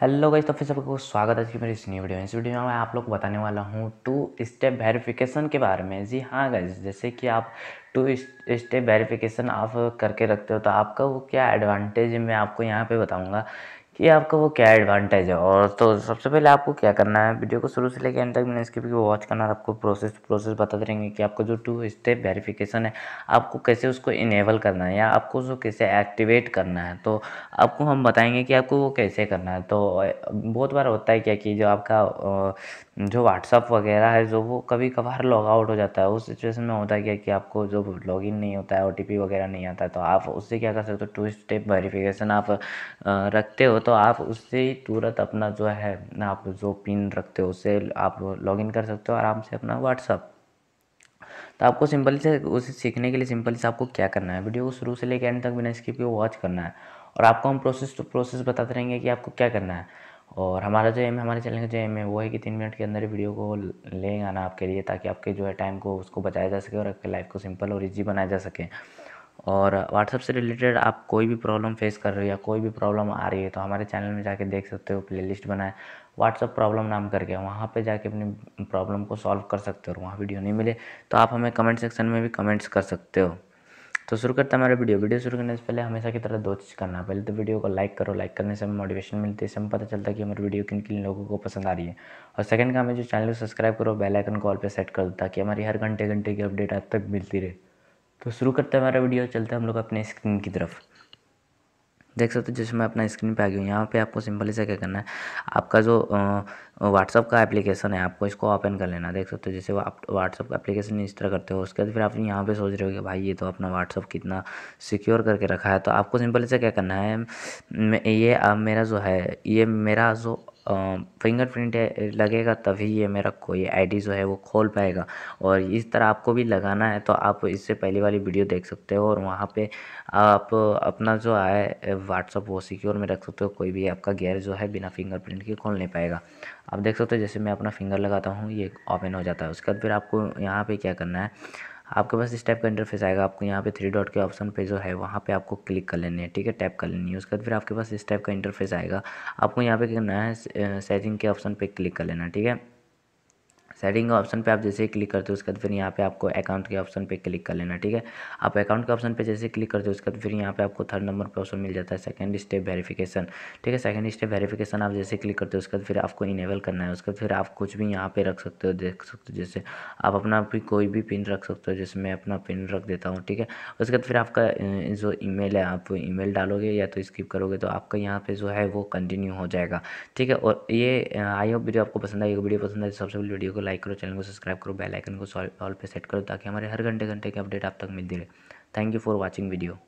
hello guys तो फिर सबको स्वागत है आज की मेरी इस न्यू वीडियो में इस वीडियो में मैं आप लोग बताने वाला हूँ टू स्टेप वेरिफिकेशन के बारे में जी हाँ गाइस जैसे कि आप टू स्टेप वेरिफिकेशन आप करके रखते हो तो आपका वो क्या एडवांटेज है मैं आपको यहाँ पे बताऊँगा कि आपका वो क्या एडवांटेज है और तो सबसे पहले आपको क्या करना है वीडियो को शुरू से लेकर एंड तक मैंने इसके को वॉच करना और आपको प्रोसेस प्रोसेस बताते रहेंगे कि आपको जो टू स्टेप वेरिफिकेशन है आपको कैसे उसको इनेबल करना है या आपको उसको कैसे एक्टिवेट करना है तो आपको हम बताएंगे कि आपको वो कैसे करना है तो बहुत बार होता है क्या कि जो आपका जो व्हाट्सअप वगैरह है जो वो कभी कभार लॉग आउट हो जाता है उस सिचुएशन में होता है क्या कि आपको जो लॉग इन नहीं होता है ओ वगैरह नहीं आता है तो आप उससे क्या कर सकते हो टू स्टेप वेरीफिकेशन आप रखते हो तो आप उससे ही तुरंत अपना जो है ना आप जो पिन रखते हो उससे आप लॉगिन कर सकते हो आराम से अपना व्हाट्सअप तो आपको सिंपल से उसे सीखने के लिए सिंपल से आपको क्या करना है वीडियो को शुरू से लेकर एंड तक बिना स्किप के वॉच करना है और आपको हम प्रोसेस टू तो प्रोसेस बताते रहेंगे कि आपको क्या करना है और हमारा जो एम है हमारे चैनल का जो एम है वो है कि तीन मिनट के अंदर ही वीडियो को ले आना आपके लिए ताकि आपके जो है टाइम को उसको बचाया जा सके और आपके लाइफ को सिंपल और ईजी बनाया जा सके और व्हाट्सएप से रिलेटेड आप कोई भी प्रॉब्लम फेस कर रहे हो या कोई भी प्रॉब्लम आ रही है तो हमारे चैनल में जाके देख सकते हो प्ले लिस्ट बनाए व्हाट्सअप प्रॉब्लम नाम करके वहाँ पे जाके अपनी प्रॉब्लम को सॉल्व कर सकते हो और वहाँ वीडियो नहीं मिले तो आप हमें कमेंट सेक्शन में भी कमेंट्स कर सकते हो तो शुरू करते हैं हमारा वीडियो वीडियो शुरू करने से पहले हमेशा की तरह दो चीज़ करना पहले तो वीडियो को लाइक करो लाइक करने से हमें मोटिवेशन मिलती है इससे हमें पता चलता है कि हमारी वीडियो किन किन लोगों को पसंद आ रही है और सेकंड का हमें जो चैनल को सब्सक्राइब करो बेल आइकन कॉल पे सेट कर दो ताकि हमारी हर घंटे घंटे की अपडेट आप तक मिलती रहे तो शुरू करते हैं हमारा वीडियो चलते हैं हम लोग अपने स्क्रीन की तरफ देख सकते हो जैसे मैं अपना स्क्रीन पे आ गया हूँ यहाँ पे आपको सिंपली से क्या करना है आपका जो व्हाट्सअप का एप्लीकेशन है आपको इसको ओपन कर लेना देख सकते हो जैसे आप व्हाट्सअप का एप्लीकेशन इस तरह करते हो उसके बाद फिर आप यहाँ पे सोच रहे हो कि भाई ये तो अपना व्हाट्सअप कितना सिक्योर करके रखा है तो आपको सिंपली से क्या करना है ये मेरा जो है ये मेरा जो फ़िंगरप्रिंट लगेगा तभी ये मेरा कोई आई डी जो है वो खोल पाएगा और इस तरह आपको भी लगाना है तो आप इससे पहली वाली वीडियो देख सकते हो और वहाँ पे आप अपना जो है व्हाट्सअप वो सिक्योर में रख सकते हो कोई भी आपका गेयर जो है बिना फ़िंगरप्रिंट के खोल नहीं पाएगा आप देख सकते हो जैसे मैं अपना फ़िंगर लगाता हूँ ये ओपन हो जाता है उसके बाद फिर आपको यहाँ पर क्या करना है आपके पास इस टाइप का इंटरफेस आएगा आपको यहाँ पे थ्री डॉट के ऑप्शन पे जो है वहाँ पे आपको क्लिक कर लेनी है ठीक है टैप कर लेनी है उसके बाद फिर आपके पास इस टाइप का इंटरफेस आएगा आपको यहाँ पे नया सेटिंग के ऑप्शन पे क्लिक कर लेना ठीक है सेटिंग का ऑप्शन पे आप जैसे ही क्लिक करते हो उसके बाद फिर यहाँ पे आपको अकाउंट के ऑप्शन पे क्लिक कर लेना ठीक है आप अकाउंट के ऑप्शन पे जैसे क्लिक करते हो उसके बाद फिर यहाँ पे आपको थर्ड नंबर पे ऑप्शन मिल जाता है सेकंड स्टेप वेरिफिकेशन ठीक है सेकंड स्टेप वेरिफिकेशन आप जैसे क्लिक करते हो उसके बाद फिर आपको इनेबल करना है उसके बाद फिर आप कुछ भी यहाँ पे रख सकते हो देख सकते हो जैसे आप अपना भी कोई भी पिन रख सकते हो जैसे मैं अपना पिन रख देता हूँ ठीक है उसके बाद फिर आपका जो ई है आप ई डालोगे या तो स्किप करोगे तो आपका यहाँ पे जो है वो कंटिन्यू हो जाएगा ठीक है और ये आई होप वीडियो आपको पसंद आई वीडियो पसंद आई तो सबसे पहले वीडियो को लाइक करो चैनल को सब्सक्राइब करो बेल आइकन को ऑल पे सेट करो ताकि हमारे हर घंटे घंटे के अपडेट आप तक मिलती रहे thank you for watching video